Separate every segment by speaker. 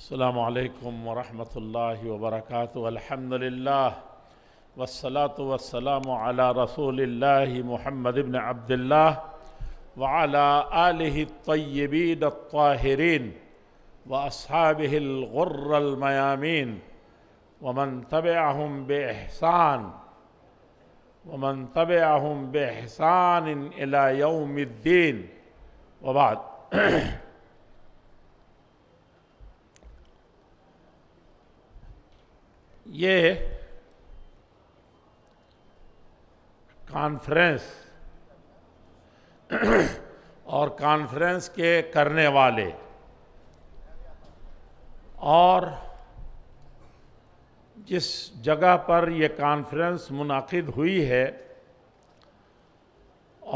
Speaker 1: السلام عليكم ورحمة الله وبركاته الحمد لله والصلاة والسلام على رسول الله محمد بن عبد الله وعلى آله الطيبين الطاهرين وأصحابه الغر الميامين ومن تبعهم بإحسان ومن تبعهم بإحسان إلى يوم الدين وبعد ये कॉन्फ्रेंस और कॉन्फ्रेंस के करने वाले और जिस जगह पर यह कॉन्फ्रेंस मुनद हुई है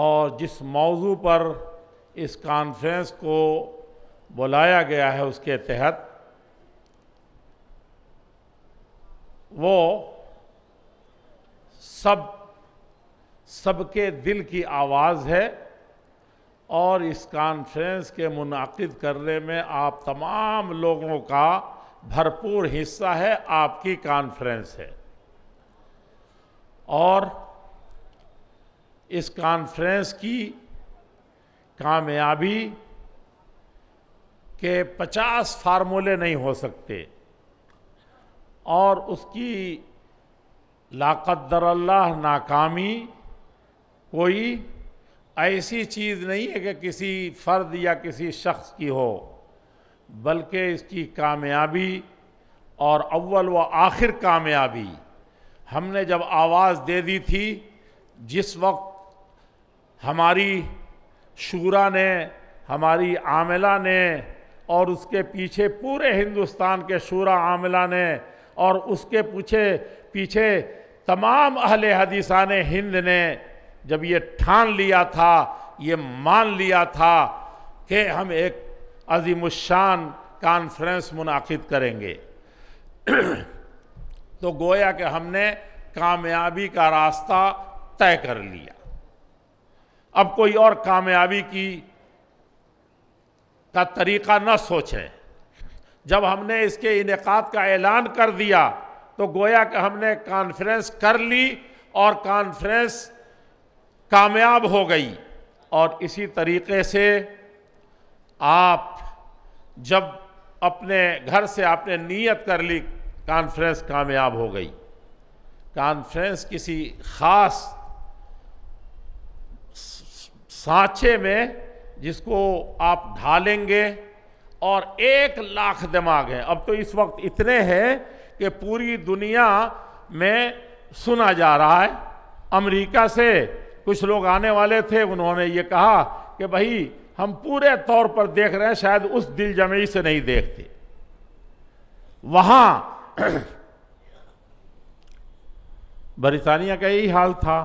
Speaker 1: और जिस मौजू पर इस कॉन्फ्रेंस को बुलाया गया है उसके तहत वो सब सबके दिल की आवाज़ है और इस कॉन्फ्रेंस के मुनद करने में आप तमाम लोगों का भरपूर हिस्सा है आपकी कॉन्फ्रेंस है और इस कॉन्फ्रेंस की कामयाबी के 50 फार्मूले नहीं हो सकते और उसकी अल्लाह नाकामी कोई ऐसी चीज़ नहीं है कि किसी फ़र्द या किसी शख्स की हो बल्कि इसकी कामयाबी और अव्वल व आखिर कामयाबी हमने जब आवाज़ दे दी थी जिस वक्त हमारी शूरा ने हमारी आमला ने और उसके पीछे पूरे हिंदुस्तान के शूरा आमला ने और उसके पूछे पीछे तमाम अहले हदीसान हिंद ने जब ये ठान लिया था ये मान लिया था कि हम एक अजीमुशान कॉन्फ्रेंस मुनद करेंगे तो गोया कि हमने कामयाबी का रास्ता तय कर लिया अब कोई और कामयाबी की का तरीका न सोचें जब हमने इसके इनका का ऐलान कर दिया तो गोया कि हमने कॉन्फ्रेंस कर ली और कॉन्फ्रेंस कामयाब हो गई और इसी तरीके से आप जब अपने घर से आपने नीयत कर ली कॉन्फ्रेंस कामयाब हो गई कॉन्फ्रेंस किसी ख़ास सांचे में जिसको आप ढालेंगे और एक लाख दिमाग हैं अब तो इस वक्त इतने हैं कि पूरी दुनिया में सुना जा रहा है अमेरिका से कुछ लोग आने वाले थे उन्होंने ये कहा कि भाई हम पूरे तौर पर देख रहे हैं शायद उस दिल जमी से नहीं देखते वहां बरतानिया का यही हाल था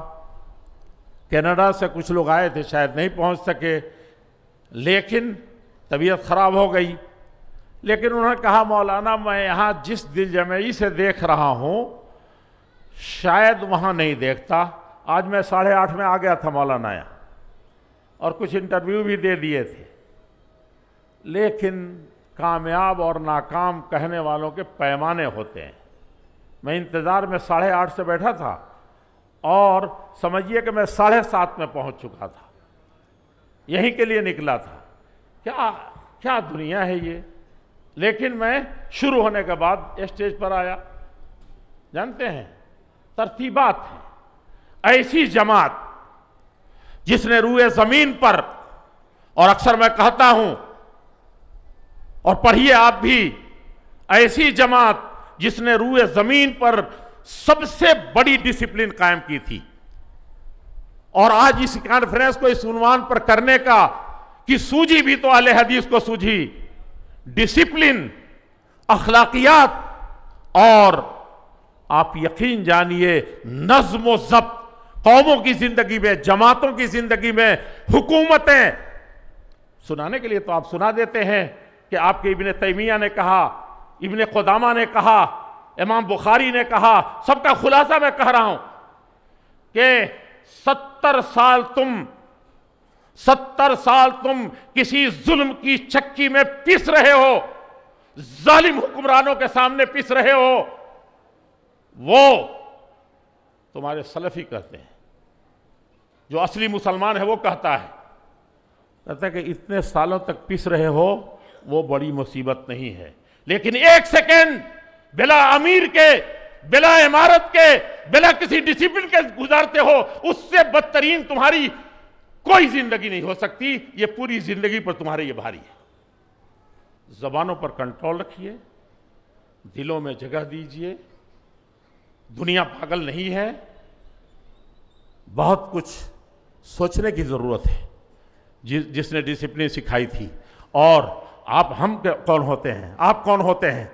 Speaker 1: कनाडा से कुछ लोग आए थे शायद नहीं पहुंच सके लेकिन तबीयत ख़राब हो गई लेकिन उन्होंने कहा मौलाना मैं यहाँ जिस दिल जमेई से देख रहा हूँ शायद वहाँ नहीं देखता आज मैं साढ़े आठ में आ गया था मौलाना यहाँ और कुछ इंटरव्यू भी दे दिए थे लेकिन कामयाब और नाकाम कहने वालों के पैमाने होते हैं मैं इंतज़ार में साढ़े आठ से बैठा था और समझिए कि मैं साढ़े सात में पहुंच चुका था यहीं के लिए निकला था क्या क्या दुनिया है ये लेकिन मैं शुरू होने के बाद स्टेज पर आया जानते हैं तरतीबात है ऐसी जमात जिसने रूए ज़मीन पर और अक्सर मैं कहता हूं और पढ़िए आप भी ऐसी जमात जिसने रूए ज़मीन पर सबसे बड़ी डिसिप्लिन कायम की थी और आज इस कॉन्फ्रेंस को इस उन्वान पर करने का कि सूझी भी तो अल हदीस को सूझी डिसिप्लिन अखलाकियात और आप यकीन जानिए नज्म जब्त कौमों की जिंदगी में जमातों की जिंदगी में हुकूमतें सुनाने के लिए तो आप सुना देते हैं कि आपके इबन तैमिया ने कहा इबन खुदामा ने कहा इमाम बुखारी ने कहा सबका खुलासा मैं कह रहा हूं कि सत्तर साल तुम सत्तर साल तुम किसी जुल्म की चक्की में पिस रहे हो जालिम हुक्मरानों के सामने पिस रहे हो वो तुम्हारे सलफी कहते हैं जो असली मुसलमान है वो कहता है कहता है कि इतने सालों तक पिस रहे हो वो बड़ी मुसीबत नहीं है लेकिन एक सेकेंड बिला अमीर के बिला इमारत के बिना किसी डिसिप्लिन के गुजारते हो उससे बदतरीन तुम्हारी कोई जिंदगी नहीं हो सकती ये पूरी जिंदगी पर तुम्हारे ये भारी है जबानों पर कंट्रोल रखिए दिलों में जगह दीजिए दुनिया पागल नहीं है बहुत कुछ सोचने की ज़रूरत है जि, जिसने डिसिप्लिन सिखाई थी और आप हम कौन होते हैं आप कौन होते हैं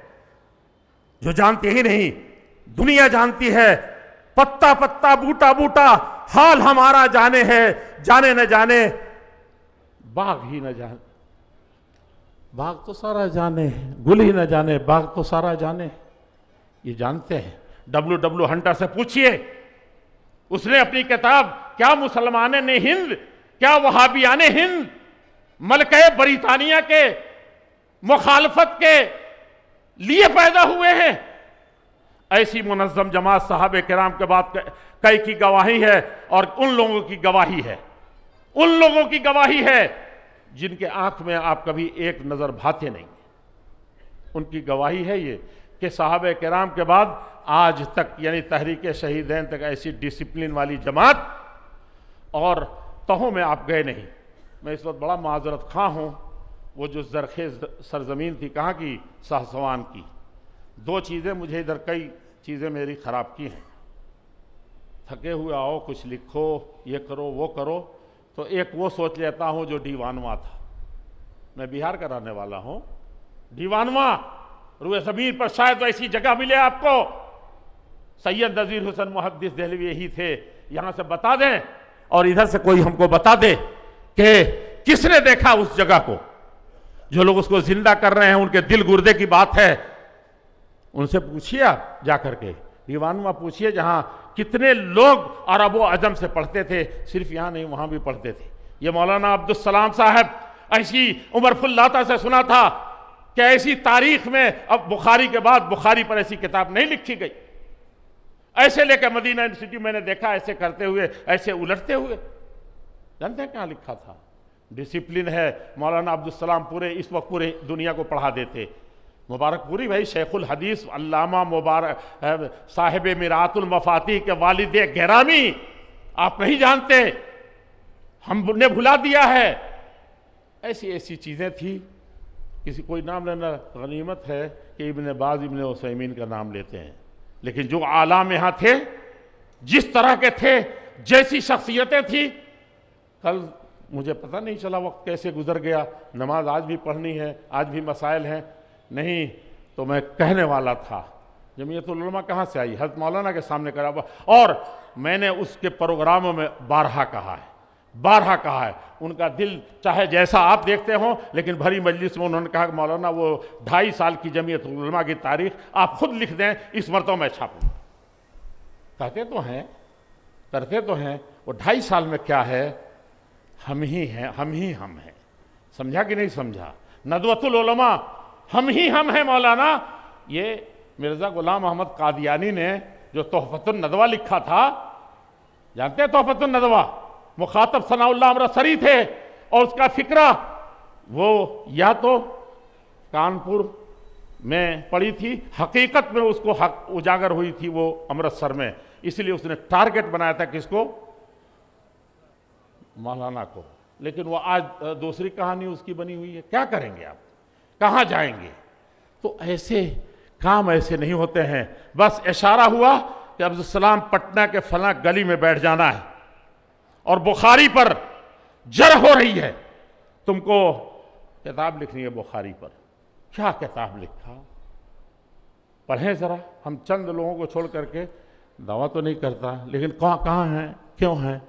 Speaker 1: जो जानते ही नहीं दुनिया जानती है पत्ता पत्ता बूटा बूटा हाल हमारा जाने है जाने न जाने बाघ ही न जाने बाघ तो सारा जाने गुल ही न जाने बाघ तो सारा जाने ये जानते हैं डब्लू डब्लू हंटर से पूछिए उसने अपनी किताब क्या मुसलमान ने हिंद क्या वहाबिया ने हिंद मलक बरितानिया के मुखालफत के लिए पैदा हुए हैं ऐसी मुनज़म जमात साहब कराम के बाद कई की गवाही है और उन लोगों की गवाही है उन लोगों की गवाही है जिनके आंख में आप कभी एक नज़र भाते नहीं उनकी गवाही है ये कि साहब कराम के बाद आज तक यानी तहरीक हैं तक ऐसी डिसिप्लिन वाली जमात और तहों में आप गए नहीं मैं इस वक्त बड़ा माजरत खां हूँ वो जो जरखेज सरजमीन थी कहाँ की शाहवान की दो चीज़ें मुझे इधर कई चीज़ें मेरी ख़राब की हैं थके हुए आओ कुछ लिखो ये करो वो करो तो एक वो सोच लेता हूँ जो डीवानवा था मैं बिहार का रहने वाला हूँ डीवानवा रुए ज़मीन पर शायद तो ऐसी जगह मिले आपको सैयद नज़ीर हुसैन मुहदस दहलवी यही थे यहाँ से बता दें और इधर से कोई हमको बता दे कि किसने देखा उस जगह को जो लोग उसको जिंदा कर रहे हैं उनके दिल गुर्दे की बात है उनसे पूछिए आप जा कर के दीवानुमा पूछिए जहाँ कितने लोग अरबो अजम से पढ़ते थे सिर्फ यहाँ नहीं वहाँ भी पढ़ते थे ये मौलाना अब्दुलसलाम साहब ऐसी उमर फुल्लाता से सुना था कि ऐसी तारीख में अब बुखारी के बाद बुखारी पर ऐसी किताब नहीं लिखी गई ऐसे लेकर मदीना यूनिवर्सिटी मैंने देखा ऐसे करते हुए ऐसे उलटते हुए जानते हैं कहाँ लिखा था डिसिप्लिन है मौलाना अब्दुलसलाम पूरे इस वक्त पूरे दुनिया को पढ़ा देते मुबारकपुरी भाई शेखुल हदीस अल्लामा मुबारक साहिब मिरातुल मफाती के वालिद गहरामी आप नहीं जानते हमने भुला दिया है ऐसी ऐसी चीज़ें थी किसी कोई नाम लेना गनीमत है कि इबन बाज इबन वसैमिन का नाम लेते हैं लेकिन जो आलाम यहाँ थे जिस तरह के थे जैसी शख्सियतें थी कल मुझे पता नहीं चला वक्त कैसे गुजर गया नमाज आज भी पढ़नी है आज भी मसाइल हैं नहीं तो मैं कहने वाला था जमीयतलमा कहाँ से आई हजरत मौलाना के सामने करा हुआ और मैंने उसके प्रोग्रामों में बारहा कहा है बारहा कहा है उनका दिल चाहे जैसा आप देखते हो लेकिन भरी मजलिस में उन्होंने कहा मौलाना वो ढाई साल की जमीयतलमा की तारीख आप खुद लिख दें इस मरतों में छापूँ कहते तो हैं करते तो हैं वो ढाई साल में क्या है हम ही हैं हम ही हम हैं समझा कि नहीं समझा नदवतुलमा
Speaker 2: हम ही हम हैं
Speaker 1: मौलाना ये मिर्ज़ा गुलाम अहमद कादियानी ने जो तोहफतुल नदवा लिखा था जानते हैं तोहफतुल नदवा मुखातब सनाउल्ला सरी थे और उसका फिक्रा वो या तो कानपुर में पड़ी थी हकीकत में उसको हक उजागर हुई थी वो अमृतसर में इसलिए उसने टारगेट बनाया था किसको मौलाना को लेकिन वो आज दूसरी कहानी उसकी बनी हुई है क्या करेंगे आप कहाँ जाएंगे तो ऐसे काम ऐसे नहीं होते हैं बस इशारा हुआ कि अब्दुलसलाम पटना के फला गली में बैठ जाना है और बुखारी पर जर हो रही है तुमको किताब लिखनी है बुखारी पर क्या किताब लिखा पढ़ें ज़रा हम चंद लोगों को छोड़ करके दावा तो नहीं करता लेकिन कहाँ कहाँ हैं क्यों हैं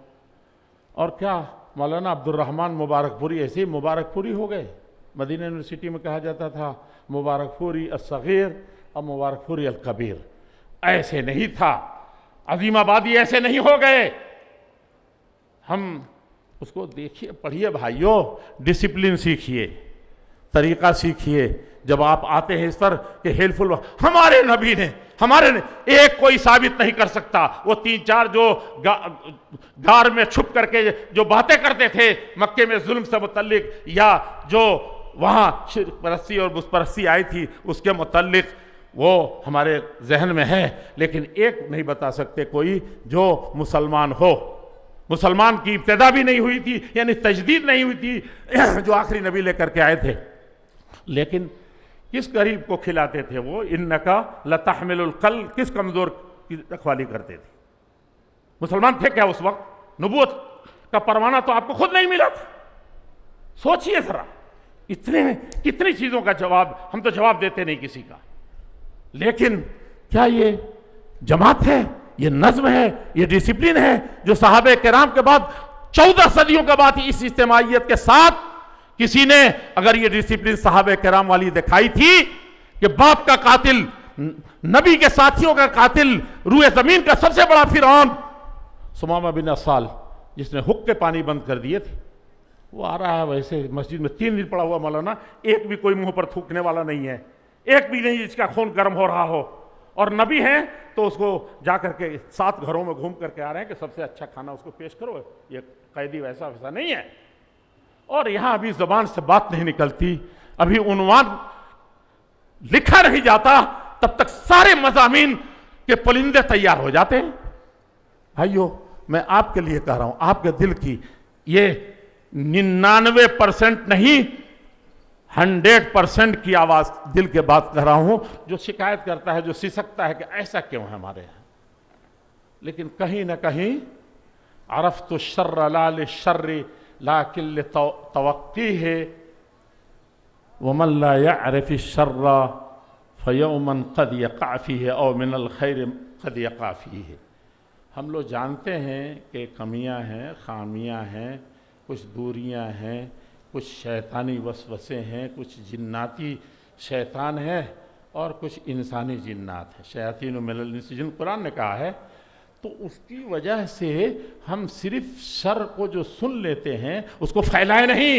Speaker 1: और क्या मौलाना अब्दुलरहमान मुबारकपुरी ऐसे ही मुबारकपुरी हो गए मदीना यूनिवर्सिटी में कहा जाता था मुबारकपुरी असग़ीर और मुबारकपुरी अलकबीर ऐसे नहीं था अजीम आबादी ऐसे नहीं हो गए हम उसको देखिए पढ़िए भाइयों डिसिप्लिन सीखिए तरीका सीखिए जब आप आते हैं इस पर कि हेल्पफुल हमारे नबी ने हमारे ने एक कोई साबित नहीं कर सकता वो तीन चार जो गार में छुप करके जो बातें करते थे मक्के में जुल्म से मुतलिक या जो वहाँ परस्ती और बुसपरस्सी आई थी उसके मतलब वो हमारे जहन में है लेकिन एक नहीं बता सकते कोई जो मुसलमान हो मुसलमान की इब्तदा भी नहीं हुई थी यानी तजदीद नहीं हुई थी जो आखिरी नबी लेकर के आए थे लेकिन किस गरीब को खिलाते थे वो इन नका लताहमिलकल किस कमज़ोर की रखवाली करते थे मुसलमान थे क्या उस वक्त नबूत का परवाना तो आपको खुद नहीं मिला था सोचिए ज़रा इतने कितनी चीज़ों का जवाब हम तो जवाब देते नहीं किसी का लेकिन क्या ये जमात है ये नज्म है ये डिसिप्लिन है जो साहब कराम के बाद चौदह सदियों के बाद इस इज्तमाहीत के साथ किसी ने अगर ये डिसिप्लिन साहब कराम वाली दिखाई थी कि बाप का कातिल नबी के साथियों का कातिल रूए ज़मीन का सबसे बड़ा फिर सुमामा बिन असाल जिसने हुक के पानी बंद कर दिए थे वो आ रहा है वैसे मस्जिद में तीन दिन पड़ा हुआ मौलाना एक भी कोई मुंह पर थूकने वाला नहीं है एक भी नहीं जिसका खून गर्म हो रहा हो और नबी हैं तो उसको जा करके सात घरों में घूम करके आ रहे हैं कि सबसे अच्छा खाना उसको पेश करो ये कैदी वैसा वैसा नहीं है और यहाँ अभी जबान से बात नहीं निकलती अभी उनवान लिखा नहीं जाता तब तक सारे मजामीन के पुलिंदे तैयार हो जाते हैं भाइयों मैं आपके लिए कह रहा हूं आपके दिल की ये निन्यानवे परसेंट नहीं हंड्रेड परसेंट की आवाज दिल के बात कह रहा हूं जो शिकायत करता है जो सिसकता है कि ऐसा क्यों है हमारे यहां लेकिन कहीं ना कहीं अरफ तो शर्र लाल शर्र ला किल तो है मल्ला या अरफ शर्र फ़योमन कद या काफ़ी है और मिनल खैर कद या काफ़ी है हम लोग जानते हैं कि कमियां हैं खामियां हैं कुछ दूरियां हैं कुछ शैतानी वसवसे हैं कुछ जिन्नाती शैतान हैं और कुछ इंसानी जिन्नात है शैतिन जिन कुरान ने कहा है तो उसकी वजह से हम सिर्फ शर को जो सुन लेते हैं उसको फैलाएं नहीं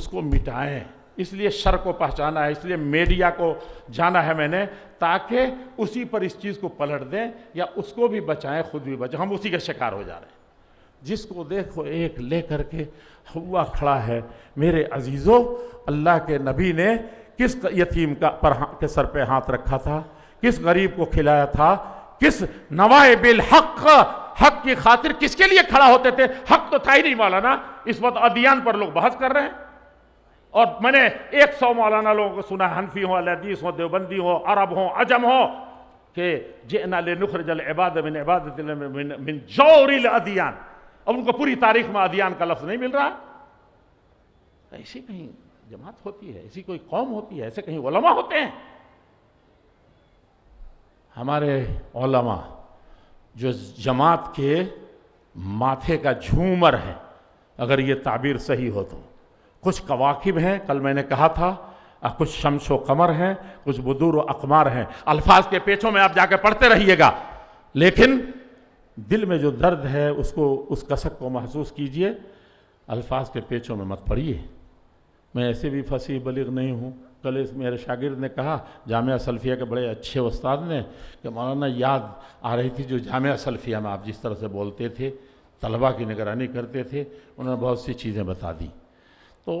Speaker 1: उसको मिटाएं इसलिए शर को पहचाना है इसलिए मीडिया को जाना है मैंने ताकि उसी पर इस चीज़ को पलट दें या उसको भी बचाएं खुद भी बचाएं हम उसी का शिकार हो जा रहे हैं जिसको देखो एक ले करके हुआ खड़ा है मेरे अजीज़ों अल्लाह के नबी ने किस यतीम का पर के सर पे हाथ रखा था किस गरीब को खिलाया था किस नवाए बिल हक हक की खातिर किसके लिए खड़ा होते थे हक तो था ही नहीं मौलाना इस वक्त अदियान पर लोग बहस कर रहे हैं और मैंने एक सौ मौलाना लोगों को सुना हनफी हो अलहदीस हो देवबंदी हो अरब हो अजम हो के जे नुखर जल इबाद बिन इबादत मिन जौरिल अदियान अब उनको पूरी तारीख में अदियान का लफ्ज़ नहीं मिल रहा ऐसी कहीं जमात होती है ऐसी कोई कौम होती है ऐसे कहीं ओलमा होते हैं हमारे ओलमा जो जमात के माथे का झूमर है अगर ये ताबीर सही हो तो कुछ कवाकिब हैं कल मैंने कहा था कुछ शम्स व कमर हैं कुछ बुदूर व अकमार हैं अल्फाज के पेचों में आप जाकर पढ़ते रहिएगा लेकिन दिल में जो दर्द है उसको उस कसक को महसूस कीजिए अल्फाज के पेचों में मत पड़िए मैं ऐसे भी फसी बलिग नहीं हूँ कल इस मेरे शागिर्द ने कहा जामिया सल्फिया के बड़े अच्छे उस्ताद ने कि मौलाना याद आ रही थी जो जामिया सल्फिया में आप जिस तरह से बोलते थे तलबा की निगरानी करते थे उन्होंने बहुत सी चीज़ें बता दी तो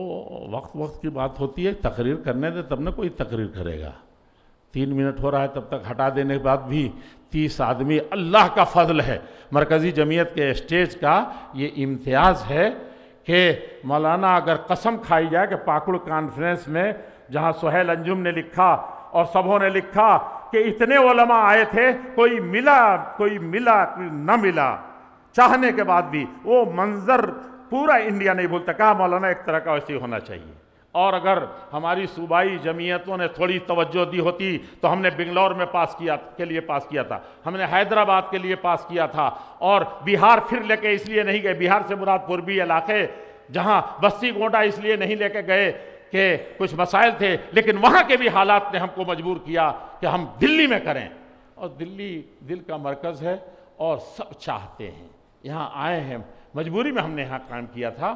Speaker 1: वक्त वक्त की बात होती है तकरीर करने दे तब ना कोई तकरीर करेगा तीन मिनट हो रहा है तब तक हटा देने के बाद भी तीस आदमी अल्लाह का फजल है मरकज़ी जमीयत के स्टेज का ये इम्तियाज़ है कि मौलाना अगर कसम खाई जाए कि पाकुड़ कॉन्फ्रेंस में जहाँ सुहेल अंजुम ने लिखा और सबों ने लिखा कि इतने ओलमा आए थे कोई मिला कोई मिला कोई न मिला चाहने के बाद भी वो मंज़र पूरा इंडिया नहीं भूलता कहा मौलाना एक तरह का वैसे होना चाहिए और अगर हमारी सूबाई जमीयतों ने थोड़ी तवज्जो दी होती तो हमने बंगलौर में पास किया के लिए पास किया था हमने हैदराबाद के लिए पास किया था और बिहार फिर लेके इसलिए नहीं गए बिहार से मुराद पूर्वी इलाके जहाँ बस्ती गोंडा इसलिए नहीं लेके गए कि कुछ मसाइल थे लेकिन वहाँ के भी हालात ने हमको मजबूर किया कि हम दिल्ली में करें और दिल्ली दिल का मरकज़ है और सब चाहते हैं यहाँ आए हैं मजबूरी में हमने यहाँ काम किया था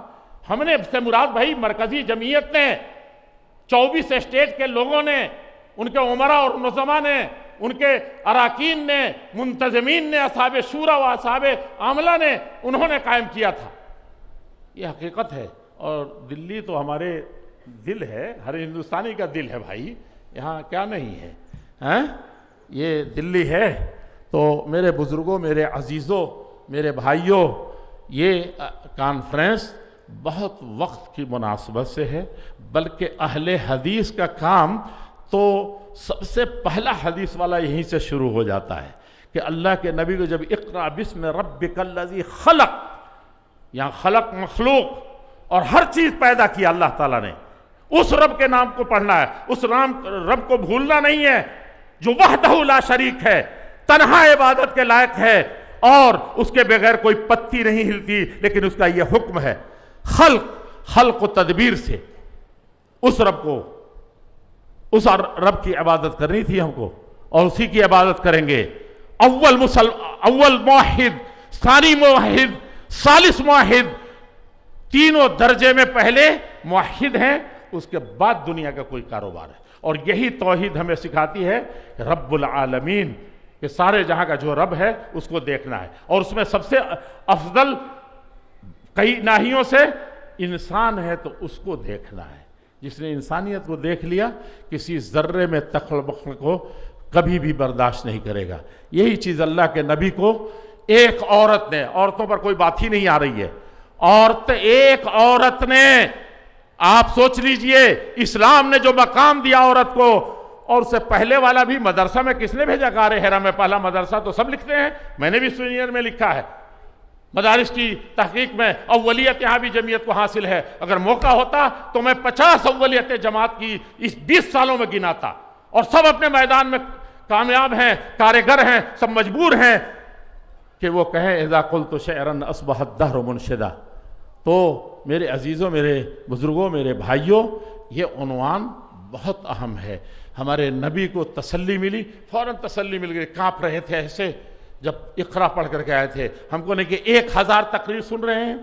Speaker 1: हमने से मुराद भाई मरकजी जमीयत ने चौबीस स्टेट के लोगों ने उनके उमरा और नजमा ने उनके अरकान ने मुंतजमीन ने असाब शूरा व असाब आमला ने उन्होंने कायम किया था ये हकीकत है और दिल्ली तो हमारे दिल है हर हिंदुस्तानी का दिल है भाई यहाँ क्या नहीं है हैं ये दिल्ली है तो मेरे बुज़ुर्गों मेरे अजीज़ों मेरे भाइयों ये कॉन्फ्रेंस बहुत वक्त की मुनासबत से है बल्कि अहल हदीस का काम तो सबसे पहला हदीस वाला यहीं से शुरू हो जाता है कि अल्लाह के नबी को जब इकरा बिस्म रब कल्लजी खलक यहाँ खलक मखलूक और हर चीज़ पैदा किया अल्लाह ताला ने उस रब के नाम को पढ़ना है उस राम रब को भूलना नहीं है जो वह शरीक है तनहा इबादत के लायक है और उसके बगैर कोई पत्ती नहीं हिलती लेकिन उसका यह हुक्म है खल्क खल्क तदबीर से उस रब को उस रब की इबादत करनी थी हमको और उसी की इबादत करेंगे अव्वल मुसल अव्वल माहिद सानी माहिद सालिस माहिद तीनों दर्जे में पहले माहिद हैं उसके बाद दुनिया का कोई कारोबार है और यही तोहिद हमें सिखाती है रब्बुल आलमीन के सारे जहां का जो रब है उसको देखना है और उसमें सबसे अफजल कई नाहियों से इंसान है तो उसको देखना है जिसने इंसानियत को देख लिया किसी ज़र्रे में तखल बखल को कभी भी बर्दाश्त नहीं करेगा यही चीज़ अल्लाह के नबी को एक औरत ने औरतों पर कोई बात ही नहीं आ रही है औरत एक औरत ने आप सोच लीजिए इस्लाम ने जो मकाम दिया औरत को और उससे पहले वाला भी मदरसा में किसने भेजा कार हैरा में पहला मदरसा तो सब लिखते हैं मैंने भी सुनियर में लिखा है मदारस की तहकीक में अवलीत यहाँ भी जमीयत को हासिल है अगर मौका होता तो मैं पचास अवलीत जमात की इस बीस सालों में गिनाता और सब अपने मैदान में कामयाब हैं कारगर हैं सब मजबूर हैं कि वो कहें एजाकुल तो शरन असबहदर मुनशदा तो मेरे अजीज़ों मेरे बुज़ुर्गों मेरे भाइयों ये उनवान बहुत अहम है हमारे नबी को तसल्ली मिली फ़ौर तसल्ली मिल गई काँप रहे थे ऐसे जब इकरा पढ़ करके आए थे हमको नहीं कि एक हज़ार तकरीर सुन रहे हैं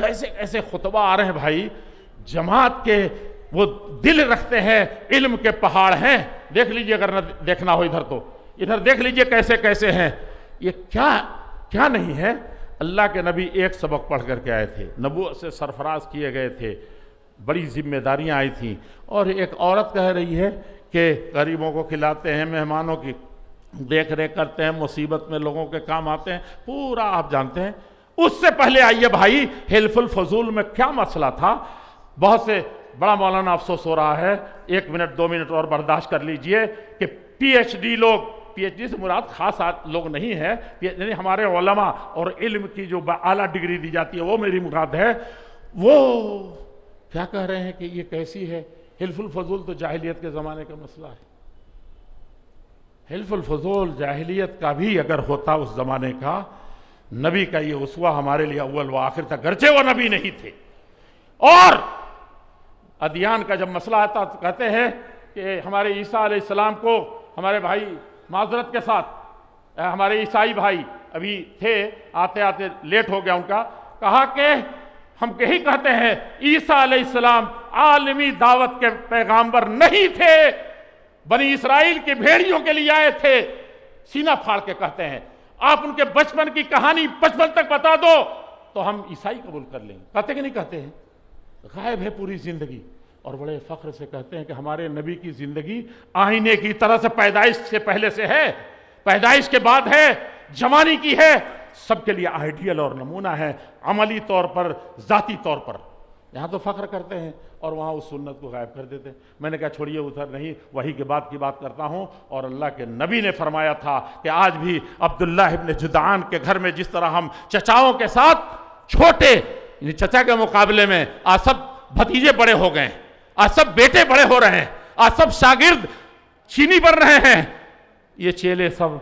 Speaker 1: कैसे कैसे खुतबा आ रहे हैं भाई जमात के वो दिल रखते हैं इल्म के पहाड़ हैं देख लीजिए अगर न देखना हो इधर तो इधर देख लीजिए कैसे कैसे हैं ये क्या क्या नहीं है अल्लाह के नबी एक सबक पढ़ करके आए थे नबू से सरफराज किए गए थे बड़ी ज़िम्मेदारियाँ आई थी और एक औरत कह रही है कि गरीबों को खिलाते हैं मेहमानों की देख रेख करते हैं मुसीबत में लोगों के काम आते हैं पूरा आप जानते हैं उससे पहले आइए भाई हेल्पफुल फजूल में क्या मसला था बहुत से बड़ा मौलाना अफसोस हो रहा है एक मिनट दो मिनट और बर्दाश्त कर लीजिए कि पीएचडी लोग पीएचडी से मुराद खास लोग नहीं है यानी हमारे ओलमा और इल्म की जो आला डिग्री दी जाती है वो मेरी मुराद है वो क्या कह रहे हैं कि ये कैसी है हिलफुल फजूल तो जाहिलियत के ज़माने का मसला है फजूल जाहिलियत का भी अगर होता उस ज़माने का नबी का ये उसवा हमारे लिए अव्वल व आखिर था गरचे वो नबी नहीं थे और अदियान का जब मसला आता तो कहते हैं कि हमारे ईसा सलाम को हमारे भाई माजरत के साथ हमारे ईसाई भाई अभी थे आते आते लेट हो गया उनका कहा कि हम यही कहते हैं ईसा सलाम आलमी दावत के पैगाम्बर नहीं थे बनी इसराइल की भेड़ियों के लिए आए थे सीना फाड़ के कहते हैं आप उनके बचपन की कहानी बचपन तक बता दो तो हम ईसाई कबूल कर लेंगे कहते कि नहीं कहते हैं गायब है पूरी जिंदगी और बड़े फख्र से कहते हैं कि हमारे नबी की जिंदगी आईने की तरह से पैदाइश से पहले से है पैदाइश के बाद है जवानी की है सबके लिए आइडियल और नमूना है अमली तौर पर जाति तौर पर यहाँ तो फ़ख्र करते हैं और वहाँ उस सुन्नत को गायब कर देते हैं मैंने कहा छोड़िए उधर नहीं वही के बाद की बात करता हूँ और अल्लाह के नबी ने फरमाया था कि आज भी अब्दुल्ला इब्न जुदान के घर में जिस तरह हम चचाओं के साथ छोटे चचा के मुकाबले में आज सब भतीजे बड़े हो गए आज सब बेटे बड़े हो रहे हैं आज सब शागिर्द चीनी बन रहे हैं ये चेले सब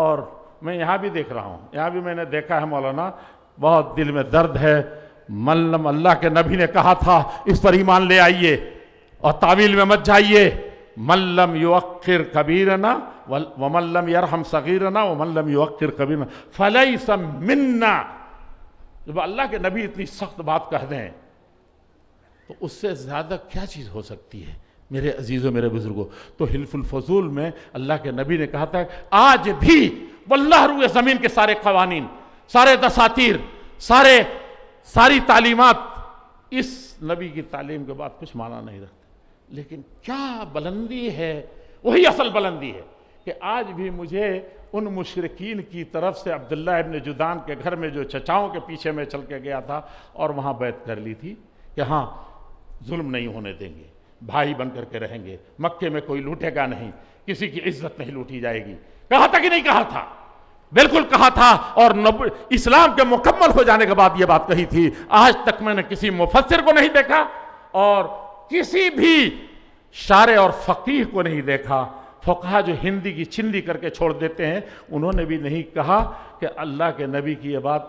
Speaker 1: और मैं यहाँ भी देख रहा हूँ यहाँ भी मैंने देखा है मौलाना बहुत दिल में दर्द है मल्लम अल्लाह के नबी ने कहा था इस पर ईमान ले आइए और तावील में मत जाइए मल्लम युक्र कबीरना व मल्लम यरहम सगीरना व मल्लम युक्र कबीरना फलई सम्मिन्ना जब अल्लाह के नबी इतनी सख्त बात कह दें तो उससे ज़्यादा क्या चीज़ हो सकती है मेरे अजीज़ों मेरे बुज़ुर्गों तो हिलफुल फजूल में अल्लाह के नबी ने कहा था आज भी वल्लाह रूए ज़मीन के सारे कवानीन सारे दसातीर सारे सारी तालीमत इस नबी की तालीम के बाद कुछ माना नहीं रखते लेकिन क्या बुलंदी है वही असल बुलंदी है कि आज भी मुझे उन मुशरकिन की तरफ से अब्दुल्ला इबन जुदान के घर में जो चचाओं के पीछे में चल के गया था और वहाँ बैत कर ली थी कि हाँ जुल्म नहीं होने देंगे भाई बन करके रहेंगे मक्के में कोई लूटेगा नहीं किसी की इज्जत नहीं लूटी जाएगी कहा था कि नहीं कहा था बिल्कुल कहा था और इस्लाम के मुकम्मल हो जाने के बाद यह बात कही थी आज तक मैंने किसी मुफसर को नहीं देखा और किसी भी शारे और फ़कीह को नहीं देखा फ़ुकहा जो हिंदी की छिंदी करके छोड़ देते हैं उन्होंने भी नहीं कहा कि अल्लाह के नबी की यह बात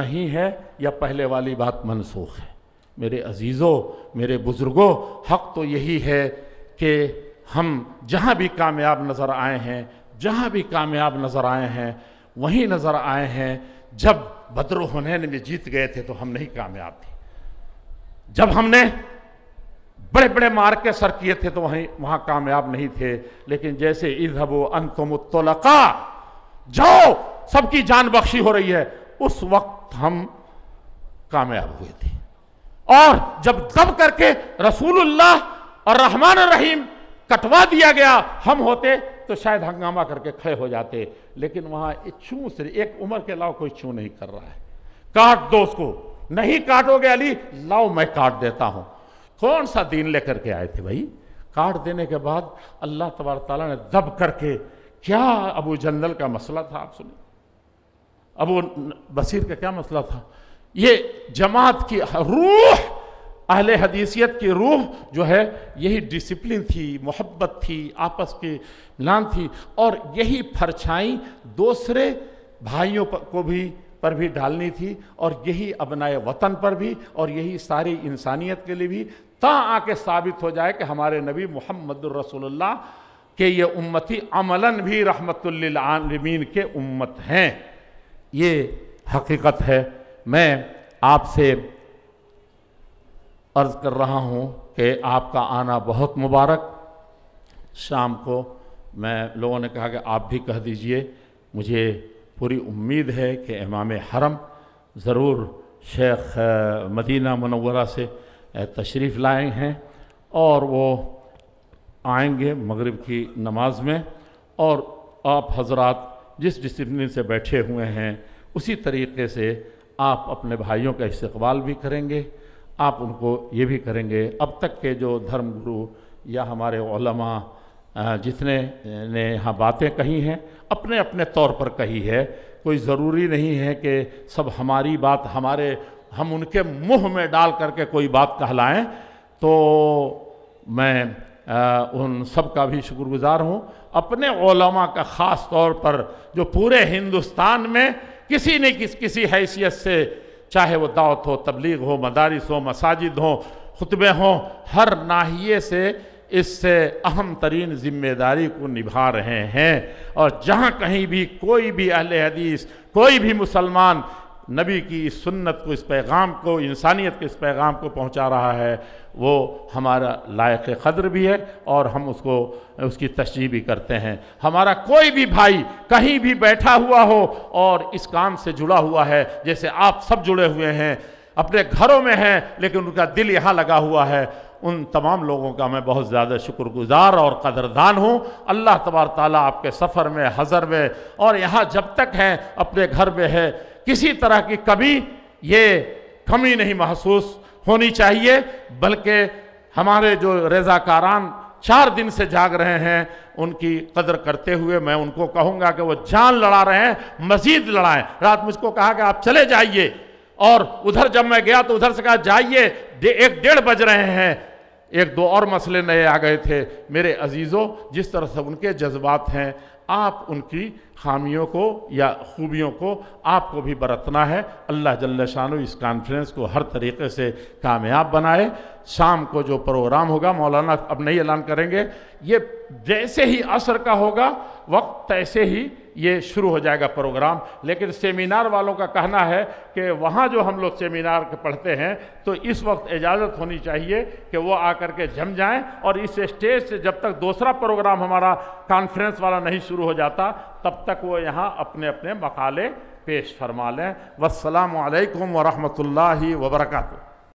Speaker 1: नहीं है या पहले वाली बात मनसूख है मेरे अजीज़ों मेरे बुज़ुर्गों हक तो यही है कि हम जहाँ भी कामयाब नज़र आए हैं जहाँ भी कामयाब नज़र आए हैं वहीं नज़र आए हैं जब बदर हुनैन में जीत गए थे तो हम नहीं कामयाब थे जब हमने बड़े बड़े के सर किए थे तो वहीं वहाँ कामयाब नहीं थे लेकिन जैसे इधबो अंतमुतलका जाओ सबकी जान बख्शी हो रही है उस वक्त हम कामयाब हुए थे और जब दब करके रसूलुल्लाह और रहमान रहीम कटवा दिया गया हम होते तो शायद हंगामा करके खड़े हो जाते लेकिन वहां छू से एक उम्र के लाओ कोई छू नहीं कर रहा है काट दो उसको नहीं काटोगे अली लाओ मैं काट देता हूं कौन सा दीन लेकर के आए थे भाई काट देने के बाद अल्लाह तबार तला ने दब करके क्या अबू जंदल का मसला था आप सुनो अबू बसीर का क्या मसला था ये जमात की रूह अहल हदीसियत की रूह जो है यही डिसिप्लिन थी मोहब्बत थी आपस की लान थी और यही परछाई दूसरे भाइयों को भी पर भी डालनी थी और यही अपनाए वतन पर भी और यही सारी इंसानियत के लिए भी ता आके साबित हो जाए कि हमारे नबी मोहम्मद रसोल्ला के ये उम्मती अमलन भी रहमतमीन के उम्मत हैं ये हकीकत है मैं आपसे अर्ज़ कर रहा हूँ कि आपका आना बहुत मुबारक शाम को मैं लोगों ने कहा कि आप भी कह दीजिए मुझे पूरी उम्मीद है कि इमाम हरम ज़रूर शेख मदीना मनवरा से तशरीफ़ लाए हैं और वो आएंगे मगरिब की नमाज में और आप हजरत जिस डिसिप्लिन से बैठे हुए हैं उसी तरीके से आप अपने भाइयों का इस्तबाल भी करेंगे आप उनको ये भी करेंगे अब तक के जो धर्म गुरु या हमारे ओलमा जितने ने यहाँ बातें कही हैं अपने अपने तौर पर कही है कोई ज़रूरी नहीं है कि सब हमारी बात हमारे हम उनके मुंह में डाल करके कोई बात कहलाएं तो मैं आ, उन सब का भी शुक्रगुजार हूँ अपने ओलमा का ख़ास तौर पर जो पूरे हिंदुस्तान में किसी ने किस किसी हैसियत से चाहे वो दावत हो तबलीग हो मदारस हो मसाजिद हों खुतबे हों हर नाहिए से इससे अहम तरीन ज़िम्मेदारी को निभा रहे हैं और जहाँ कहीं भी कोई भी अहल हदीस कोई भी मुसलमान नबी की इस सुन्नत को इस पैगाम को इंसानियत के इस पैगाम को पहुंचा रहा है वो हमारा लायक क़द्र भी है और हम उसको उसकी तशरी भी करते हैं हमारा कोई भी भाई कहीं भी बैठा हुआ हो और इस काम से जुड़ा हुआ है जैसे आप सब जुड़े हुए हैं अपने घरों में हैं लेकिन उनका दिल यहाँ लगा हुआ है उन तमाम लोगों का मैं बहुत ज़्यादा शुक्रगुजार और कदरदान हूँ अल्लाह तबार ताली आपके सफ़र में हज़र में और यहाँ जब तक हैं अपने घर में है किसी तरह की कभी ये कमी नहीं महसूस होनी चाहिए बल्कि हमारे जो रजाकारान चार दिन से जाग रहे हैं उनकी कदर करते हुए मैं उनको कहूँगा कि वो जान लड़ा रहे हैं मजीद लड़ाएं रात मुझको कहा कि आप चले जाइए और उधर जब मैं गया तो उधर से कहा जाइए दे, एक डेढ़ बज रहे हैं एक दो और मसले नए आ गए थे मेरे अजीज़ों जिस तरह से उनके जज्बात हैं आप उनकी खामियों को या खूबियों को आपको भी बरतना है अल्लाह जल्ल इस कॉन्फ्रेंस को हर तरीके से कामयाब बनाए शाम को जो प्रोग्राम होगा मौलाना अब नहीं ऐलान करेंगे ये जैसे ही असर का होगा वक्त तैसे ही ये शुरू हो जाएगा प्रोग्राम लेकिन सेमिनार वालों का कहना है कि वहाँ जो हम लोग सेमिनार पढ़ते हैं तो इस वक्त इजाज़त होनी चाहिए कि वो आकर के जम जाएं और इस स्टेज से जब तक दूसरा प्रोग्राम हमारा कॉन्फ्रेंस वाला नहीं शुरू हो जाता तब तक वो यहाँ अपने अपने मकाले पेश फरमा लें वालकम वरहमल वबरकू